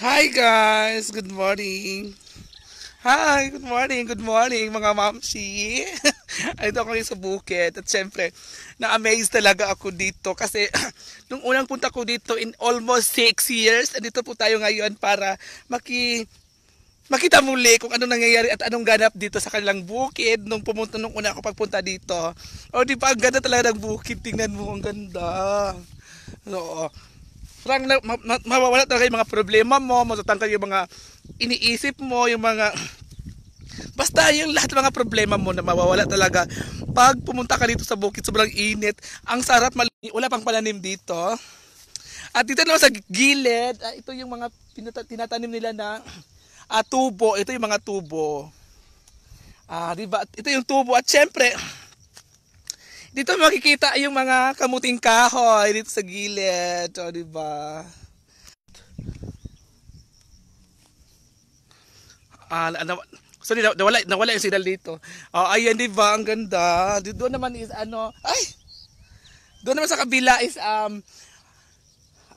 Hi guys! Good morning! Hi! Good morning! Good morning mga mamsi! Ito ako sa bukit at syempre na-amaze talaga ako dito kasi nung unang punta ko dito in almost 6 years dito po tayo ngayon para maki makita muli kung ano nangyayari at anong ganap dito sa kanilang bukid nung pumunta nung una ako pagpunta dito. O oh, di ba ang ganda talaga ng bukid? Tingnan mo ang ganda. Oo. So, parang na, ma, ma, mawawala talaga yung mga problema mo, matatanggal yung mga iniisip mo, yung mga Basta yung lahat ng mga problema mo na mawawala talaga. Pag pumunta ka dito sa bukid, sobrang init. Ang sarap, mali- wala pang pananim dito. At dito naman sa gilid, ah, ito yung mga pinata- tinatanim nila na uh, tubo. Ito yung mga tubo. Ah, uh, diba? Ito yung tubo. At syempre, dito makikita yung mga kamuting kahoy dito sa gilid. O, oh, diba? Ah, na, sorry, nawala, nawala yung signal dito. Oh, ayan, diba? Ang ganda. Doon naman is ano, ay! Doon naman sa kabila is um,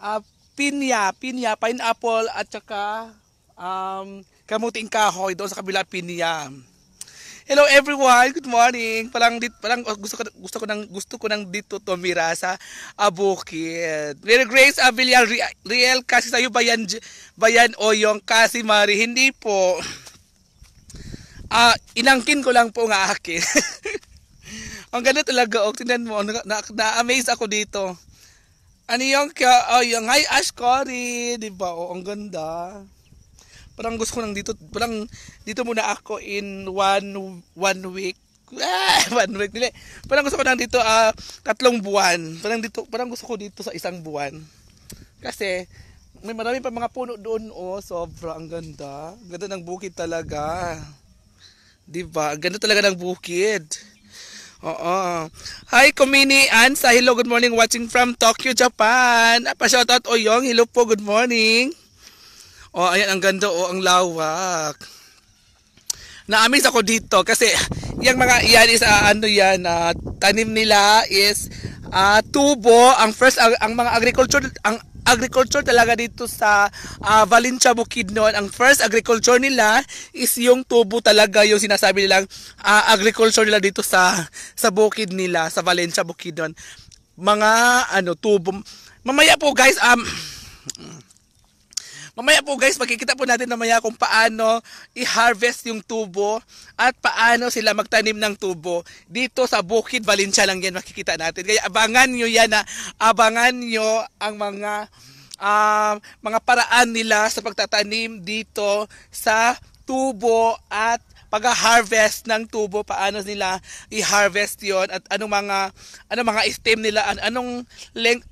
uh, pinya, pinya, pineapple at saka um, kamuting kahoy doon sa kabila pinya. Hello everyone, good morning. Palang dit palang oh, gusto ko gusto ko nang gusto ko nang dito tumira sa Abukid. Mary Grace Avillal Real kasi sa bayan bayan o yung kasi Mari hindi po. Ah, uh, inangkin ko lang po nga akin. Ang ganda talaga, oh, tinan mo, na-amaze na, na ako dito. Ano yung, oh, yung, hi Ash Corey, di ba? Oh, ang ganda. Parang gusto ko nang dito, parang dito muna ako in one, one week. Ah, one week. Dili. Parang gusto ko nang dito uh, tatlong buwan. Parang dito, parang gusto ko dito sa isang buwan. Kasi may marami pa mga puno doon oh, sobra ang ganda. Ganda ng bukid talaga. 'Di ba? Ganda talaga ng bukid. Oo. Hi, Komini Ansa. Hello, good morning. Watching from Tokyo, Japan. Pa-shoutout, Oyong. Hello po, good morning. Oh, ayan ang ganda oh, ang lawak. Na-amaze ako dito kasi yung mga iyan is uh, ano yan, uh, tanim nila is uh, tubo. Ang first ang, ang mga agriculture ang agriculture talaga dito sa uh, Valencia noon. Ang first agriculture nila is yung tubo talaga yung sinasabi nilang uh, agriculture nila dito sa sa bukid nila sa Valencia Bukidnon. Mga ano tubo. Mamaya po guys um Mamaya po guys, magkikita po natin mamaya kung paano i-harvest yung tubo at paano sila magtanim ng tubo dito sa Bukid Valencia lang yan makikita natin. Kaya abangan nyo yan na ah. abangan nyo ang mga uh, mga paraan nila sa pagtatanim dito sa tubo at pag-harvest ng tubo paano nila i-harvest 'yon at anong mga anong mga stem nila an anong length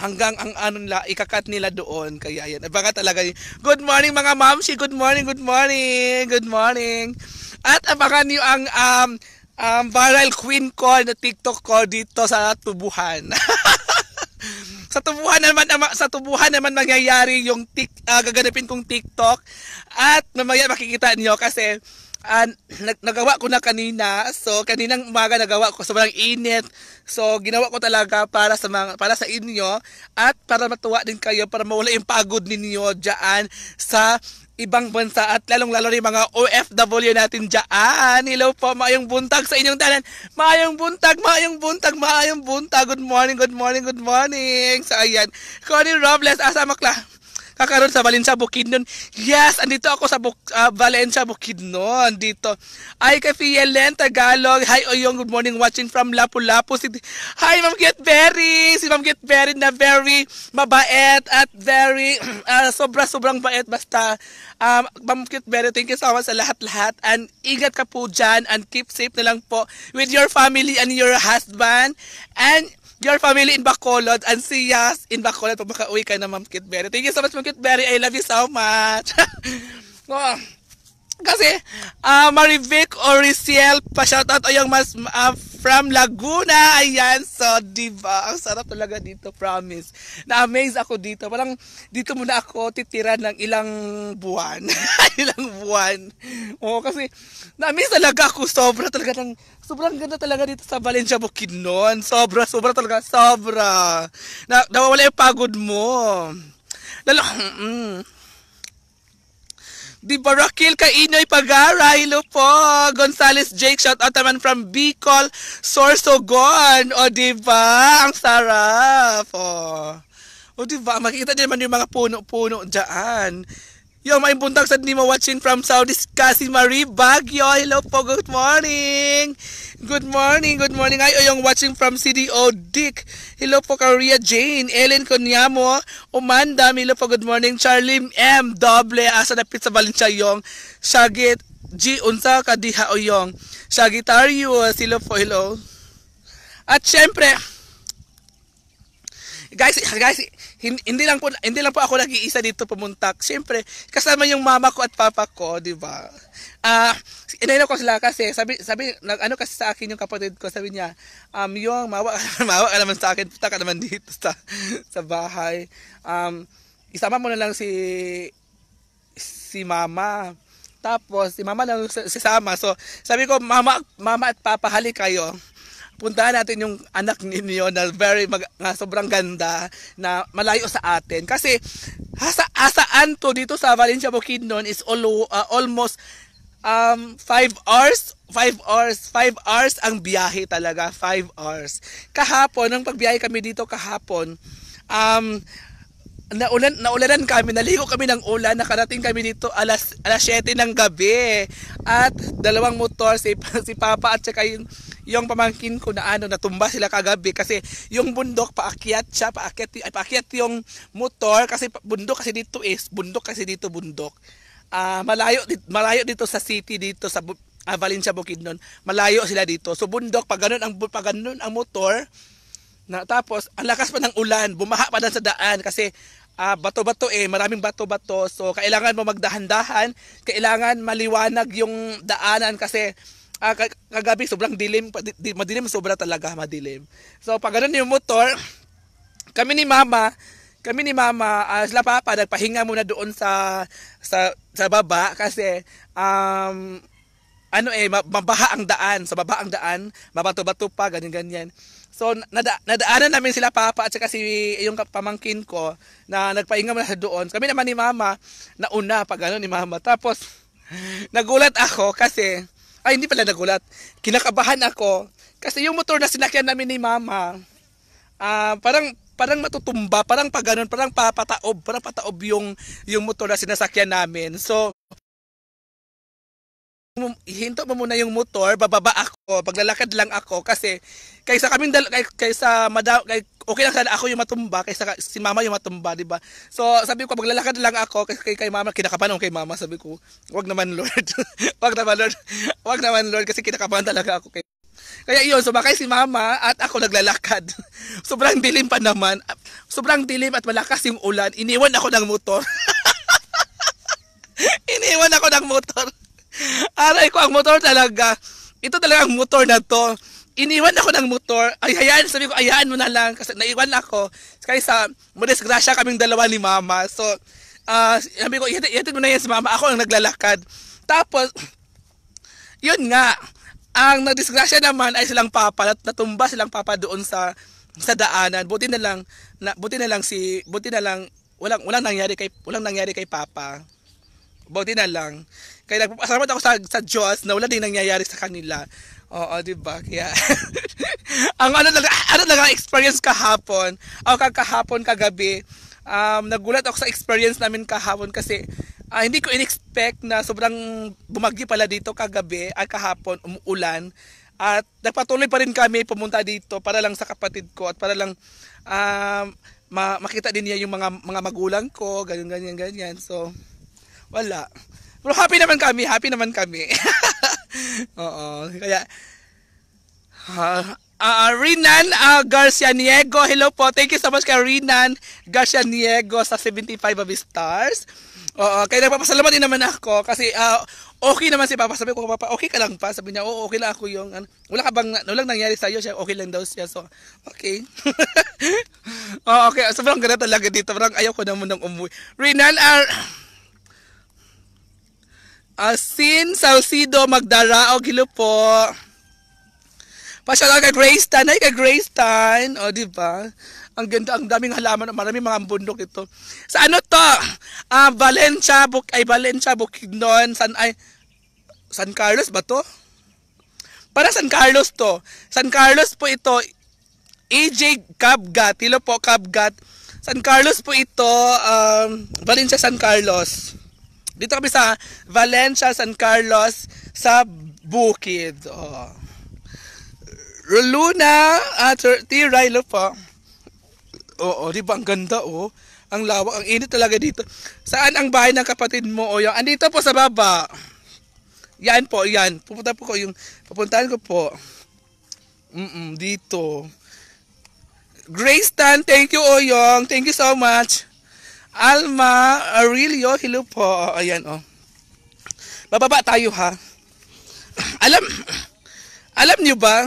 hanggang ang ano nila, ikakat nila doon. Kaya yan. Baka talaga yun. Good morning mga mamsi. Good morning, good morning, good morning. At abangan niyo ang um, um, viral queen ko na TikTok ko dito sa tubuhan. sa tubuhan naman sa tubuhan naman mangyayari yung tik, uh, gaganapin kong TikTok at mamaya makikita niyo kasi uh, nag- nagawa ko na kanina. So kaninang umaga nagawa ko sobrang init. So ginawa ko talaga para sa mga para sa inyo at para matuwa din kayo para mawala yung pagod ninyo diyan sa ibang bansa at lalong-lalo rin mga OFW natin dyan. Hello po, maayong buntag sa inyong tanan. Maayong buntag, maayong buntag, maayong buntag. Good morning, good morning, good morning. So, ayan. Connie Robles, asa makla? Kakaroon sa Valencia Bukidnon. Yes, andito ako sa Buk uh, ah, Valencia Bukidnon. Dito. Ay, kay Fielen Tagalog. Hi, Oyong. Good morning. Watching from Lapu-Lapu City. Hi, Ma'am Get Getberry. Si Ma'am Get Getberry na very mabait at very uh, ah, sobra-sobrang bait. Basta, um, Ma'am Get Getberry, thank you so much sa lahat-lahat. And ingat ka po dyan and keep safe na lang po with your family and your husband. And your family in Bacolod and see us in Bacolod pag makauwi ka na Ma'am Kitberry. Thank you so much Ma'am Kitberry. I love you so much. oh. kasi uh, Marivic Oriciel pa shoutout o yung mas uh, from Laguna ayan so diba ang sarap talaga dito promise na amaze ako dito parang dito muna ako titira ng ilang buwan ilang buwan oo kasi na amaze talaga ako sobra talaga ng sobrang ganda talaga dito sa Valencia Bukidnon sobra sobra talaga sobra na nawawala yung pagod mo lalo mm, Di ba Rakil ka inoy pagara? Hello po. Gonzales Jake, shout out naman from Bicol, Sorsogon. O di ba? Ang sarap. O. O di ba? Makikita niyo naman yung mga puno-puno diyan. Yo, may bundak sa hindi watching from Saudi kasi Marie Bagyo. Hello po, good morning. Good morning, good morning. Ay, yung watching from CDO Dick. Hello po, Korea Jane. Ellen Conyamo. Umanda, hello po, good morning. Charlie M. Doble. Asa na pizza balinsya yung Shagit. G. Unsa ka diha o yung Sagittario. Hello po, hello. At syempre, guys, guys, hindi lang po hindi lang po ako nag-iisa dito pumuntak. Siyempre, kasama yung mama ko at papa ko, 'di ba? Ah, uh, inano ko sila kasi sabi sabi nag ano kasi sa akin yung kapatid ko, sabi niya, um yung mawa mawa ka naman sa akin, puta ka naman dito sa sa bahay. Um isama mo na lang si si mama. Tapos si mama lang sasama. So, sabi ko, mama, mama at papa, halik kayo puntahan natin yung anak ninyo na very mag, na ah, sobrang ganda na malayo sa atin. Kasi hasa, asaan to dito sa Valencia Bukidnon is all, uh, almost um, 5 hours, 5 hours, 5 hours ang biyahe talaga, 5 hours. Kahapon, nang pagbiyahe kami dito kahapon, um, naulan naulanan kami, naligo kami ng ulan, nakarating kami dito alas alas 7 ng gabi. At dalawang motor si si Papa at saka yung, yung pamangkin ko na ano natumba sila kagabi kasi yung bundok paakyat siya, paakyat ay paakyat yung motor kasi bundok kasi dito is bundok kasi dito bundok. Uh, malayo malayo dito sa city dito sa uh, Valencia Bukidnon. Malayo sila dito. So bundok pag ganun ang pag ganun ang motor na tapos ang lakas pa ng ulan, bumaha pa lang sa daan kasi uh, bato-bato eh, maraming bato-bato. So kailangan mo magdahan-dahan, kailangan maliwanag yung daanan kasi uh, kagabi sobrang dilim, madilim sobra talaga, madilim. So pag ganun yung motor, kami ni Mama, kami ni Mama, uh, sila Papa, nagpahinga muna doon sa sa, sa baba kasi um, ano eh, mabaha ang daan, sa baba ang daan, mabato-bato pa, ganyan-ganyan. So, nada, nadaanan namin sila papa at saka si yung pamangkin ko na nagpaingam muna doon. Kami naman ni mama, na una pag ano ni mama. Tapos, nagulat ako kasi, ay hindi pala nagulat, kinakabahan ako. Kasi yung motor na sinakyan namin ni mama, uh, parang parang matutumba, parang pag ganun, parang papataob, parang pataob yung, yung motor na sinasakyan namin. So, hinto mo muna yung motor, bababa ako, paglalakad lang ako kasi kaysa kaming dal kay, kaysa madaw kay, okay lang sana ako yung matumba kaysa si mama yung matumba, di ba? So sabi ko maglalakad lang ako kasi kay, kay mama kinakapan kay mama, sabi ko, wag naman Lord. wag naman Lord. wag naman Lord kasi kinakapan talaga ako kay kaya iyon, sumakay si mama at ako naglalakad. sobrang dilim pa naman. Sobrang dilim at malakas yung ulan. Iniwan ako ng motor. Iniwan ako ng motor. Aray ko, ang motor talaga. Ito talaga ang motor na to. Iniwan ako ng motor. Ay, hayaan. Sabi ko, ayaan mo na lang. Kasi naiwan ako. Kasi sa madisgrasya kaming dalawa ni mama. So, uh, sabi ko, ihatid mo na yan si mama. Ako ang naglalakad. Tapos, yun nga. Ang nagdisgrasya naman ay silang papa. Natumba silang papa doon sa sa daanan. Buti na lang na, buti na lang si buti na lang walang walang nangyari kay walang nangyari kay papa. Buti na lang. Kaya nagpapasalamat ako sa, sa Diyos na wala din nangyayari sa kanila. Oo, di ba? Kaya, ang ano lang, ano lang ang experience kahapon, o kakahapon, kagabi, um, nagulat ako sa experience namin kahapon kasi uh, hindi ko in-expect na sobrang bumagyo pala dito kagabi at ah, kahapon umuulan at nagpatuloy pa rin kami pumunta dito para lang sa kapatid ko at para lang um, ma- makita din niya yung mga mga magulang ko ganyan ganyan ganyan so wala. Pero happy naman kami, happy naman kami. Oo, kaya uh, uh, Rinan uh, Garcia Niego. Hello po. Thank you so much kay Rinan Garcia Niego sa 75 of stars. Oo, kaya nagpapasalamat din naman ako kasi uh, okay naman si Papa. Sabi ko, Papa, okay ka lang pa? Sabi niya, oo, okay lang ako yung, ano, wala ka bang, Wala nangyari sa'yo? Siya, okay lang daw siya. So, okay. oh, okay. Sobrang ganda talaga dito. Parang ayaw ko naman ng umuwi. Rinan, uh, Asin Sausido Magdarao Gilo po. Pasyala kay Grace Tan. Ay, kay Grace Tan. O, di ba? Ang ganda, ang daming halaman. Maraming mga bundok ito. Sa ano to? Ah, uh, Valencia, Buk ay, Valencia, Bukidnon. San, ay, San Carlos ba to? Para San Carlos to. San Carlos po ito. AJ e Cabgat. Hilo po, Cabgat. San Carlos po ito. Um, Valencia, San Carlos. Dito kami sa Valencia, San Carlos, sa Bukid. Oh. Luna at ah, uh, Tiraylo po. Oo, di ba ang ganda oh. Ang lawak, ang init talaga dito. Saan ang bahay ng kapatid mo o oh, yung andito po sa baba. Yan po, yan. Pupunta po ko yung pupuntahan ko po. Mm, -mm dito. Grace Tan, thank you Oyong. Thank you so much. Alma Aurelio, hello po. Oh, ayan, oh. Bababa tayo, ha? Alam, alam niyo ba,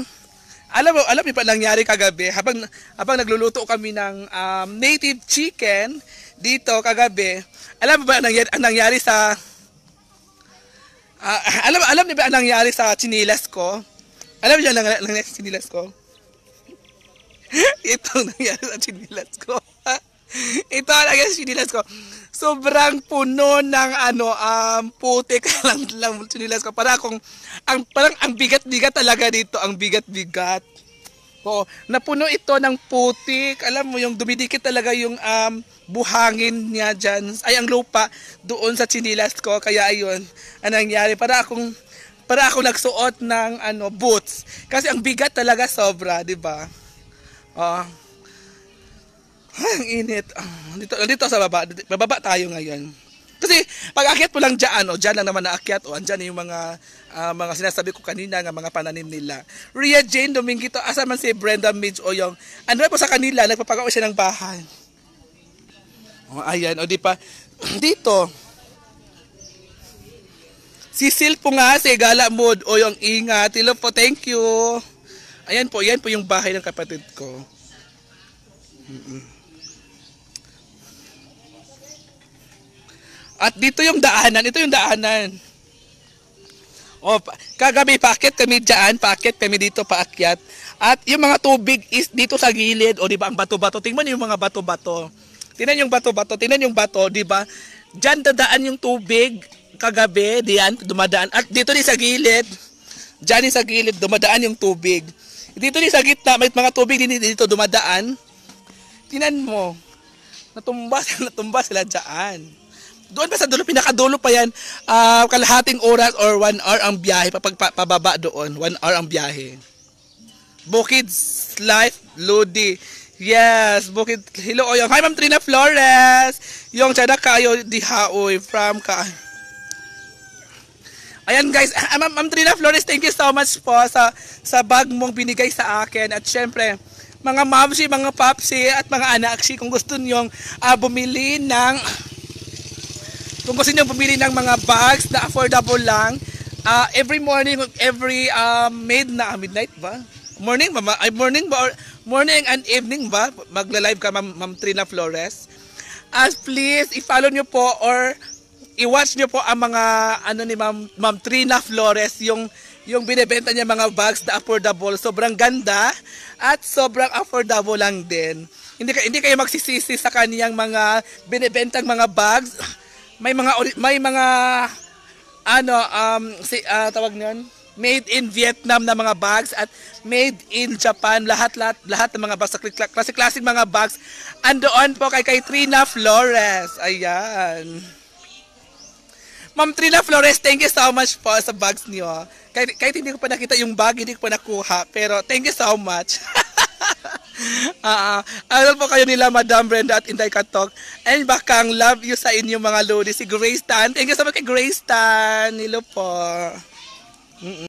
alam alam niyo pa nangyari kagabi habang habang nagluluto kami ng um, native chicken dito kagabi. Alam mo ba ang nangyari, nangyari sa uh, alam alam niyo ba ang nangyari sa chinilas ko? Alam niyo ang nangyari sa chinilas ko? Ito nangyari sa chinilas ko. Ito talaga sinilas ko. Sobrang puno ng ano, um, putik lang, lang sinilas ko. Para akong, ang, parang ang bigat-bigat talaga dito. Ang bigat-bigat. Oo, napuno ito ng putik. Alam mo, yung dumidikit talaga yung um, buhangin niya dyan. Ay, ang lupa doon sa chinilas ko. Kaya ayun, ang nangyari. Para akong, para ako nagsuot ng ano, boots. Kasi ang bigat talaga sobra, di ba? Oh ang init. Ah, dito, dito sa baba. bababa tayo ngayon. Kasi pag akyat po lang dyan, o dyan lang naman naakyat, o andyan yung mga, uh, mga sinasabi ko kanina, ng mga pananim nila. Ria Jane Dominguito, asa man si Brenda Midge o yung, ano po sa kanila, nagpapagawa siya ng bahay. O ayan, o di pa, dito, si Sil po nga, si Gala Mood, o yung ingat, hello po, thank you. Ayan po, yan po yung bahay ng kapatid ko. Mm-mm. At dito yung daanan, ito yung daanan. O, oh, kagabi paket kami dyan, paket kami dito paakyat. At yung mga tubig is dito sa gilid, o di ba ang bato-bato. Tingnan yung mga bato-bato. Tingnan yung bato-bato, tingnan yung bato, di ba? Diyan dadaan yung tubig kagabi, diyan dumadaan. At dito din sa gilid, diyan sa gilid dumadaan yung tubig. Dito din sa gitna, may mga tubig din dito dumadaan. Tingnan mo, natumba, natumba sila dyan doon pa sa dulo, pinakadulo pa yan, uh, kalahating oras or one hour ang biyahe, papag, doon, one hour ang biyahe. Bukid Life Lodi. Yes, Bukid Hello Oyong. Hi Ma'am Trina Flores. Yung chada kayo di haoy from ka. Ayan guys, ah, ah Ma'am Ma Trina Flores, thank you so much po sa sa bag mong binigay sa akin at syempre mga mamsi, mga papsi at mga anak si kung gusto niyo uh, ah, bumili ng kung gusto niyo bumili ng mga bags na affordable lang, uh, every morning, every uh, ah, mid na, ah, midnight ba? Morning ba? Ay, morning ba? Or morning and evening ba? Magla-live ka, Ma'am Ma, Trina Flores. As please, i-follow niyo po or i-watch niyo po ang mga ano ni Ma'am ma'am Trina Flores, yung yung binebenta niya mga bags na affordable. Sobrang ganda at sobrang affordable lang din. Hindi, hindi kayo magsisisi sa kaniyang mga binebentang mga bags may mga may mga ano um si uh, tawag niyan made in Vietnam na mga bags at made in Japan lahat lahat lahat ng mga bags classic classic mga bags andoon po kay kay Trina Flores ayan Ma'am Trina Flores, thank you so much po sa bags niyo. Kahit, kahit hindi ko pa nakita yung bag, hindi ko pa nakuha. Pero thank you so much. uh, ah, aral ah. ano po kayo nila Madam Brenda at Inday Katok. And bakang love you sa inyo mga lodi. Si Grace Tan. Thank you so much kay Grace Tan. Hello po. Mm-mm.